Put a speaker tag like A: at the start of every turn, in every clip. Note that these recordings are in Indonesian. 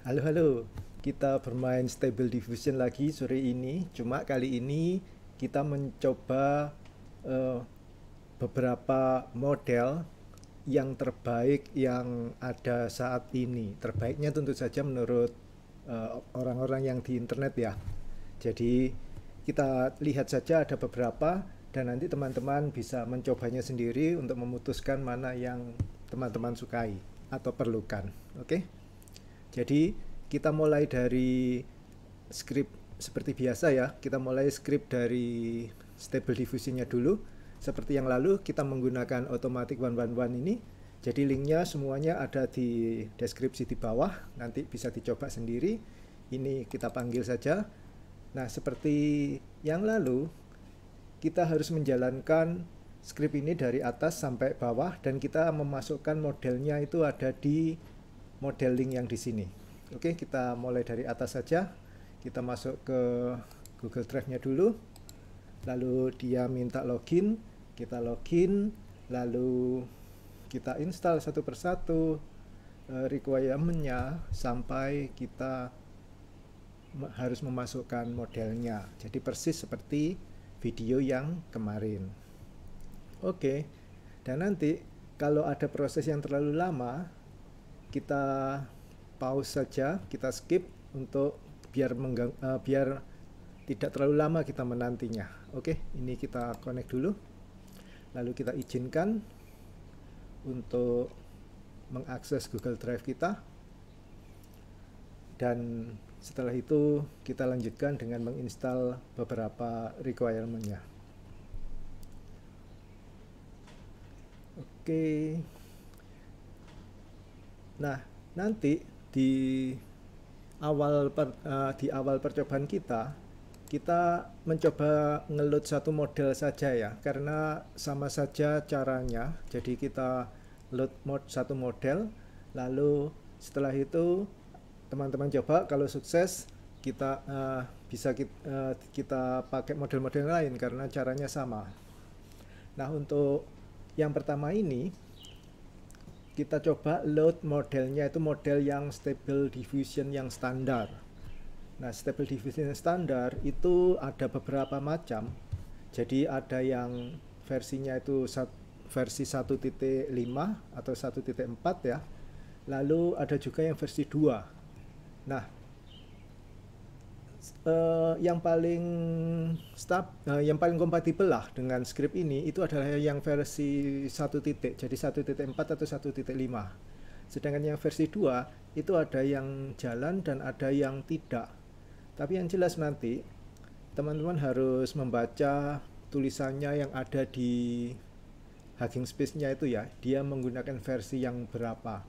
A: Halo halo, kita bermain Stable Diffusion lagi sore ini. Cuma kali ini kita mencoba uh, beberapa model yang terbaik yang ada saat ini. Terbaiknya tentu saja menurut eh, orang-orang uh, yang di internet ya. Jadi kita lihat saja ada beberapa dan nanti teman-teman bisa mencobanya sendiri untuk memutuskan mana yang teman-teman sukai atau perlukan. Oke? Okay? Jadi kita mulai dari script seperti biasa ya, kita mulai script dari stable diffusionnya dulu. Seperti yang lalu kita menggunakan automatic 111 ini. Jadi linknya semuanya ada di deskripsi di bawah, nanti bisa dicoba sendiri. Ini kita panggil saja. Nah, seperti yang lalu, kita harus menjalankan script ini dari atas sampai bawah dan kita memasukkan modelnya itu ada di modeling yang di sini. Oke, kita mulai dari atas saja. Kita masuk ke Google Drive-nya dulu. Lalu dia minta login, kita login, lalu kita install satu persatu e, requirement-nya sampai kita harus memasukkan modelnya. Jadi persis seperti video yang kemarin. Oke. Okay. Dan nanti kalau ada proses yang terlalu lama, kita pause saja, kita skip untuk biar menggang, uh, eh, biar tidak terlalu lama kita menantinya. Oke, ini kita connect dulu. Lalu kita izinkan untuk mengakses Google Drive kita. Dan setelah itu kita lanjutkan dengan menginstal beberapa requirement-nya. Oke. Okay. Nah, nanti di awal per, uh, di awal percobaan kita, kita mencoba ngelut satu model saja ya, karena sama saja caranya. Jadi kita load mod satu model, lalu setelah itu teman-teman coba kalau sukses kita uh, bisa kita, uh, eh, kita pakai model-model lain karena caranya sama. Nah, untuk yang pertama ini kita coba load modelnya itu model yang stable diffusion yang standar. Nah, stable diffusion yang standar itu ada beberapa macam. Jadi ada yang versinya itu versi 1.5 atau 1.4 ya. Lalu ada juga yang versi 2. Nah, uh, yang paling stab, uh, yang paling kompatibel lah dengan script ini itu adalah yang versi satu titik, jadi satu titik empat atau satu titik lima. Sedangkan yang versi 2 itu ada yang jalan dan ada yang tidak. Tapi yang jelas nanti teman-teman harus membaca tulisannya yang ada di Hugging Space-nya itu ya, dia menggunakan versi yang berapa.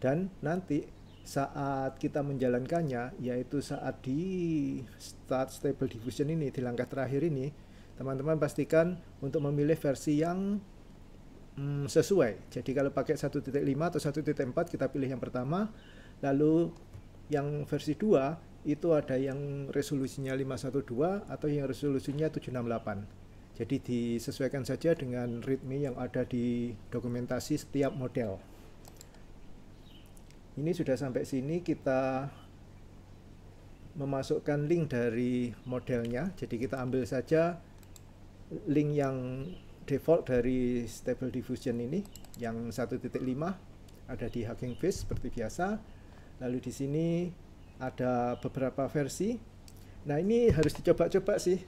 A: Dan nanti saat kita menjalankannya yaitu saat di start stable diffusion ini di langkah terakhir ini teman-teman pastikan untuk memilih versi yang mm, sesuai jadi kalau pakai 1.5 atau 1.4 kita pilih yang pertama lalu yang versi 2 itu ada yang resolusinya 512 atau yang resolusinya 768 jadi disesuaikan saja dengan readme yang ada di dokumentasi setiap model ini sudah sampai sini kita memasukkan link dari modelnya jadi kita ambil saja link yang default dari stable diffusion ini yang 1.5 ada di Hugging Face seperti biasa lalu di sini ada beberapa versi nah ini harus dicoba-coba sih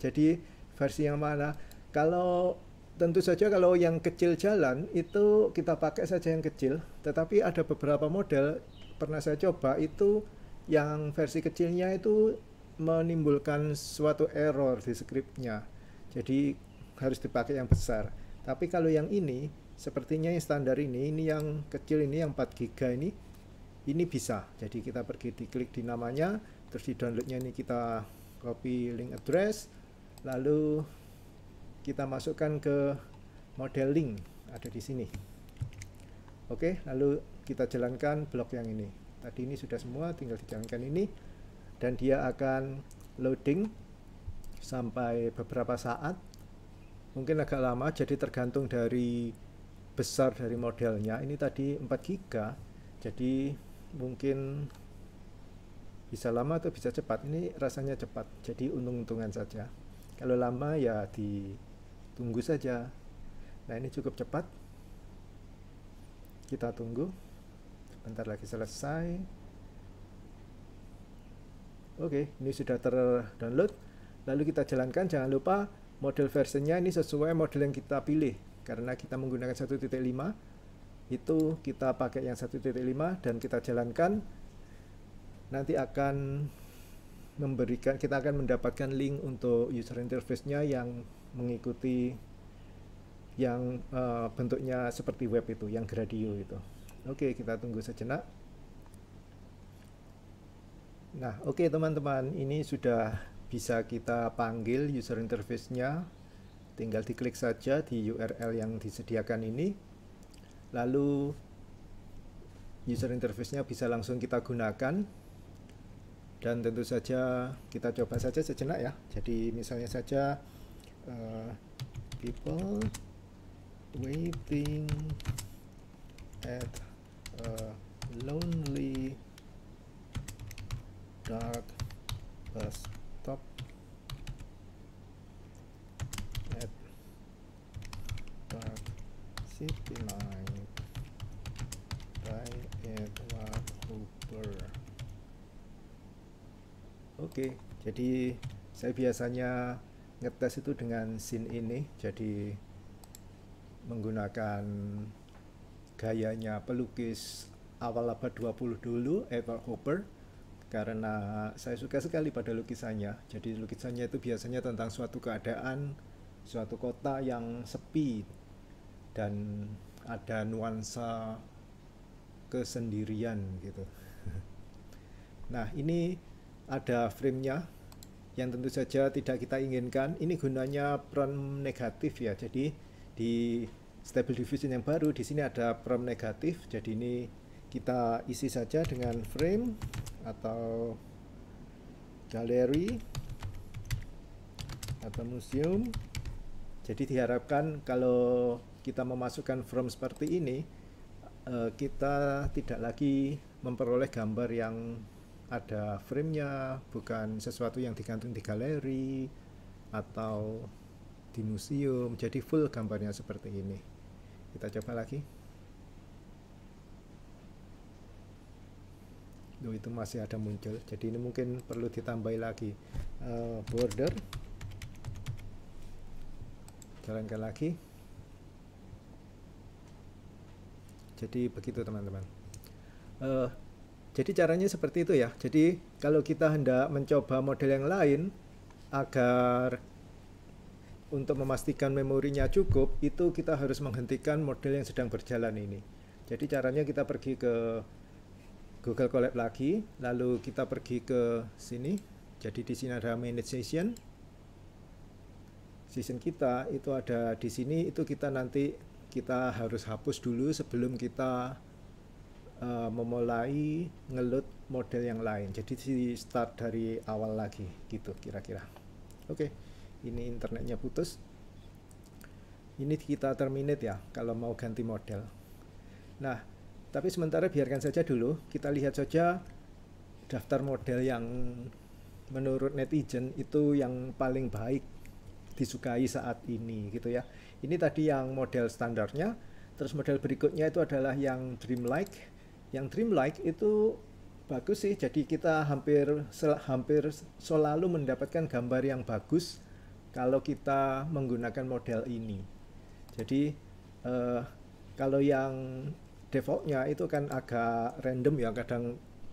A: jadi versi yang mana kalau tentu saja kalau yang kecil jalan itu kita pakai saja yang kecil tetapi ada beberapa model pernah saya coba itu yang versi kecilnya itu menimbulkan suatu error di scriptnya, jadi harus dipakai yang besar tapi kalau yang ini sepertinya yang standar ini ini yang kecil ini yang 4 giga ini ini bisa jadi kita pergi diklik di namanya terus di downloadnya ini kita copy link address lalu kita masukkan ke model link ada di sini oke lalu kita jalankan blok yang ini tadi ini sudah semua tinggal dijalankan ini dan dia akan loading sampai beberapa saat mungkin agak lama jadi tergantung dari besar dari modelnya ini tadi 4 giga jadi mungkin bisa lama atau bisa cepat ini rasanya cepat jadi untung-untungan saja kalau lama ya di tunggu saja nah ini cukup cepat kita tunggu bentar lagi selesai oke ini sudah terdownload lalu kita jalankan jangan lupa model versinya ini sesuai model yang kita pilih karena kita menggunakan 1.5 itu kita pakai yang 1.5 dan kita jalankan nanti akan memberikan kita akan mendapatkan link untuk user interface-nya yang mengikuti yang uh, bentuknya seperti web itu, yang gradio itu. Oke, okay, kita tunggu sejenak. Nah, oke okay, teman-teman, ini sudah bisa kita panggil user interface-nya. Tinggal diklik saja di URL yang disediakan ini. Lalu user interface-nya bisa langsung kita gunakan. Dan tentu saja kita coba saja sejenak ya. Jadi misalnya saja Uh, people waiting at a lonely dark bus stop at dark city line by Edward Hooper oke okay, jadi saya biasanya ngetes itu dengan scene ini jadi menggunakan gayanya pelukis awal abad 20 dulu Edward Hopper karena saya suka sekali pada lukisannya jadi lukisannya itu biasanya tentang suatu keadaan suatu kota yang sepi dan ada nuansa kesendirian gitu nah ini ada framenya yang tentu saja tidak kita inginkan. Ini gunanya peran negatif ya. Jadi di stable diffusion yang baru di sini ada peran negatif. Jadi ini kita isi saja dengan frame atau galeri atau museum. Jadi diharapkan kalau kita memasukkan frame seperti ini eh, kita tidak lagi memperoleh gambar yang ada framenya bukan sesuatu yang digantung di galeri atau di museum jadi full gambarnya seperti ini kita coba lagi Loh, itu masih ada muncul jadi ini mungkin perlu ditambah lagi uh, border jalankan lagi jadi begitu teman-teman uh, jadi caranya seperti itu ya. Jadi kalau kita hendak mencoba model yang lain agar untuk memastikan memorinya cukup, itu kita harus menghentikan model yang sedang berjalan ini. Jadi caranya kita pergi ke Google Collab lagi, lalu kita pergi ke sini. Jadi di sini ada manage session. Session kita itu ada di sini, itu kita nanti kita harus hapus dulu sebelum kita uh, memulai ngelut model yang lain. Jadi si start dari awal lagi gitu kira-kira. Oke, okay. ini internetnya putus. Ini kita terminate ya kalau mau ganti model. Nah, tapi sementara biarkan saja dulu. Kita lihat saja daftar model yang menurut netizen itu yang paling baik disukai saat ini gitu ya. Ini tadi yang model standarnya, terus model berikutnya itu adalah yang dreamlike, yang Dreamlike itu bagus sih. Jadi kita hampir sel, hampir selalu mendapatkan gambar yang bagus kalau kita menggunakan model ini. Jadi eh, kalau yang defaultnya itu kan agak random ya, kadang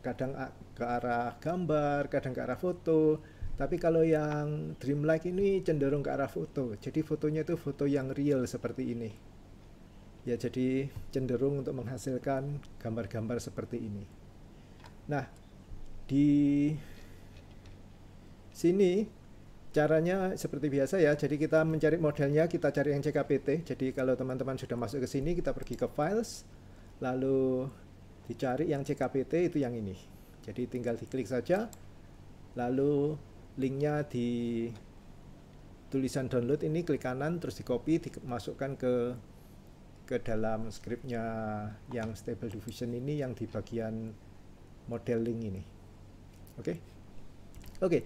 A: kadang ke arah gambar, kadang ke arah foto. Tapi kalau yang Dreamlike ini cenderung ke arah foto. Jadi fotonya itu foto yang real seperti ini ya jadi cenderung untuk menghasilkan gambar-gambar seperti ini. Nah, di sini caranya seperti biasa ya. Jadi kita mencari modelnya, kita cari yang CKPT. Jadi kalau teman-teman sudah masuk ke sini, kita pergi ke files, lalu dicari yang CKPT itu yang ini. Jadi tinggal diklik saja, lalu linknya di tulisan download ini klik kanan terus di copy dimasukkan ke ke dalam scriptnya yang stable diffusion ini yang di bagian modeling ini oke okay? oke okay,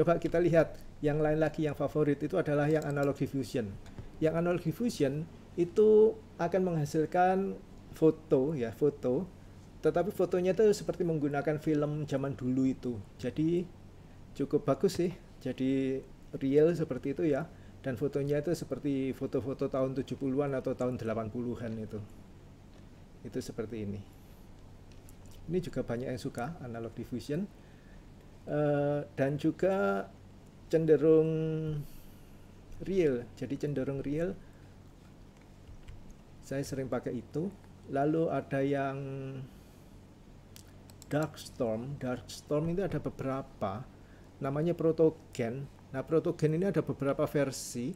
A: coba kita lihat yang lain lagi yang favorit itu adalah yang analog diffusion yang analog diffusion itu akan menghasilkan foto ya foto tetapi fotonya itu seperti menggunakan film zaman dulu itu jadi cukup bagus sih jadi real seperti itu ya dan fotonya itu seperti foto-foto tahun 70-an atau tahun 80-an itu. Itu seperti ini. Ini juga banyak yang suka analog diffusion uh, dan juga cenderung real. Jadi cenderung real. Saya sering pakai itu. Lalu ada yang dark storm. Dark storm itu ada beberapa namanya protogen. Nah, protogen ini ada beberapa versi.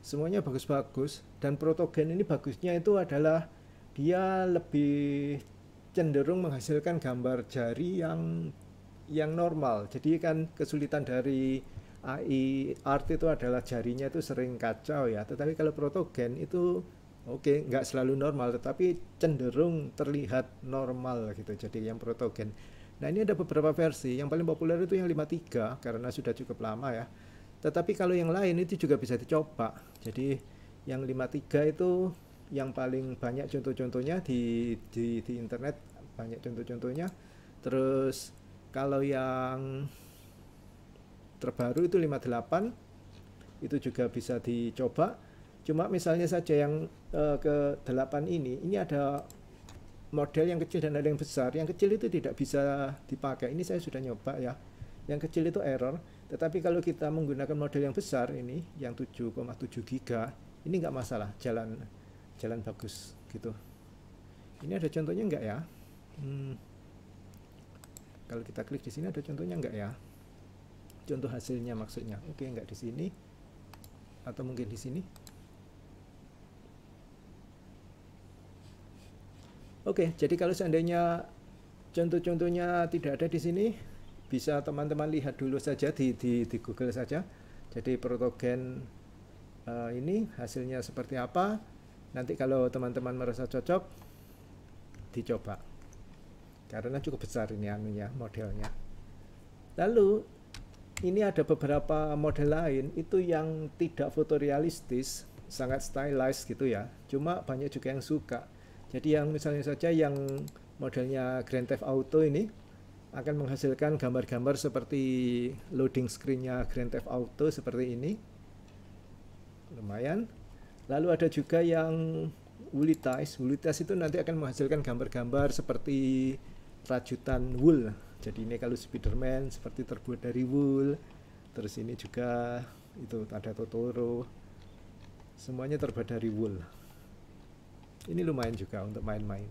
A: Semuanya bagus-bagus dan protogen ini bagusnya itu adalah dia lebih cenderung menghasilkan gambar jari yang yang normal. Jadi kan kesulitan dari AI art itu adalah jarinya itu sering kacau ya. Tetapi kalau protogen itu oke okay, nggak selalu normal tetapi cenderung terlihat normal gitu. Jadi yang protogen Nah ini ada beberapa versi, yang paling populer itu yang 53 karena sudah cukup lama ya. Tetapi kalau yang lain itu juga bisa dicoba. Jadi yang 53 itu yang paling banyak contoh-contohnya di, di di internet banyak contoh-contohnya. Terus kalau yang terbaru itu 58 itu juga bisa dicoba. Cuma misalnya saja yang uh, ke 8 ini, ini ada model yang kecil dan ada yang besar. Yang kecil itu tidak bisa dipakai. Ini saya sudah nyoba ya. Yang kecil itu error. Tetapi kalau kita menggunakan model yang besar ini, yang 7,7 giga, ini nggak masalah, jalan jalan bagus gitu. Ini ada contohnya nggak ya? Hmm. Kalau kita klik di sini ada contohnya nggak ya? Contoh hasilnya maksudnya. Oke, nggak di sini. Atau mungkin di sini. Oke, jadi kalau seandainya contoh-contohnya tidak ada di sini, bisa teman-teman lihat dulu saja di, di, di Google saja. Jadi protogen uh, ini hasilnya seperti apa. Nanti kalau teman-teman merasa cocok, dicoba. Karena cukup besar ini anunya modelnya. Lalu ini ada beberapa model lain itu yang tidak fotorealistis, sangat stylized gitu ya. Cuma banyak juga yang suka jadi yang misalnya saja yang modelnya Grand Theft Auto ini akan menghasilkan gambar-gambar seperti loading screennya Grand Theft Auto seperti ini. Lumayan. Lalu ada juga yang Wulitize. Wulitize itu nanti akan menghasilkan gambar-gambar seperti rajutan wool. Jadi ini kalau Spiderman seperti terbuat dari wool. Terus ini juga itu ada Totoro. Semuanya terbuat dari wool. Ini lumayan juga untuk main-main.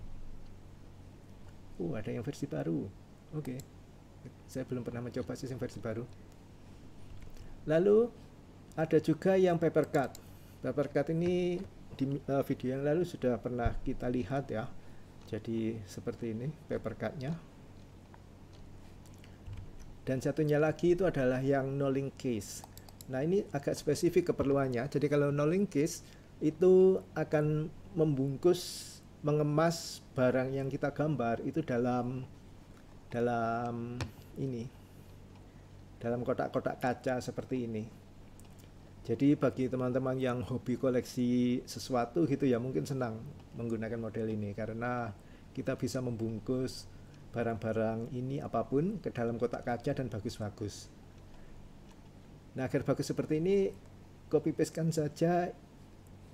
A: Uh, ada yang versi baru. Oke. Okay. Saya belum pernah mencoba sih yang versi baru. Lalu ada juga yang paper cut. Paper cut ini di eh, video yang lalu sudah pernah kita lihat ya. Jadi seperti ini paper cutnya. Dan satunya lagi itu adalah yang nulling case. Nah ini agak spesifik keperluannya. Jadi kalau nulling case itu akan membungkus mengemas barang yang kita gambar itu dalam dalam ini dalam kotak-kotak kaca seperti ini. Jadi bagi teman-teman yang hobi koleksi sesuatu gitu ya mungkin senang menggunakan model ini karena kita bisa membungkus barang-barang ini apapun ke dalam kotak kaca dan bagus-bagus. Nah agar bagus seperti ini copy kan saja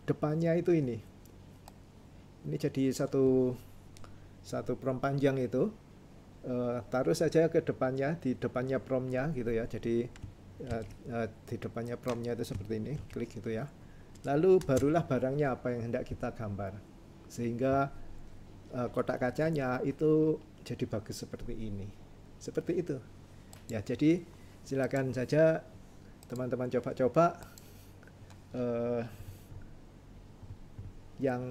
A: depannya itu ini ini jadi satu satu prom panjang itu uh, taruh saja ke depannya di depannya promnya gitu ya jadi uh, uh, di depannya promnya itu seperti ini klik gitu ya lalu barulah barangnya apa yang hendak kita gambar sehingga uh, kotak kacanya itu jadi bagus seperti ini seperti itu ya jadi silakan saja teman-teman coba-coba uh, yang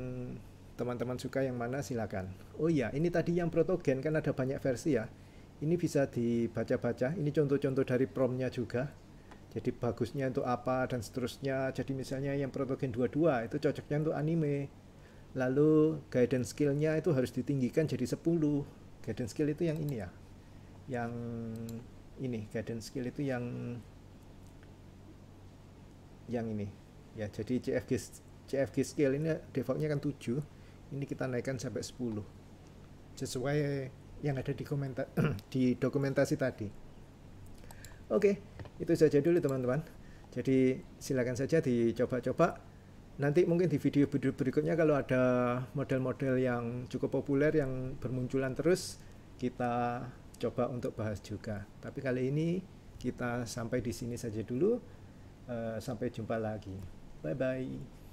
A: teman-teman suka yang mana silakan. Oh iya, ini tadi yang protogen kan ada banyak versi ya. Ini bisa dibaca-baca. Ini contoh-contoh dari promnya juga. Jadi bagusnya untuk apa dan seterusnya. Jadi misalnya yang protogen 22 itu cocoknya untuk anime. Lalu guidance skillnya itu harus ditinggikan jadi 10. Guidance skill itu yang ini ya. Yang ini guidance skill itu yang yang ini. Ya, jadi CFG CFG skill ini defaultnya kan 7 ini kita naikkan sampai 10 sesuai yang ada di komentar di dokumentasi tadi oke okay, itu saja dulu teman-teman jadi silakan saja dicoba-coba nanti mungkin di video-video berikutnya kalau ada model-model yang cukup populer yang bermunculan terus kita coba untuk bahas juga tapi kali ini kita sampai di sini saja dulu eh, sampai jumpa lagi bye bye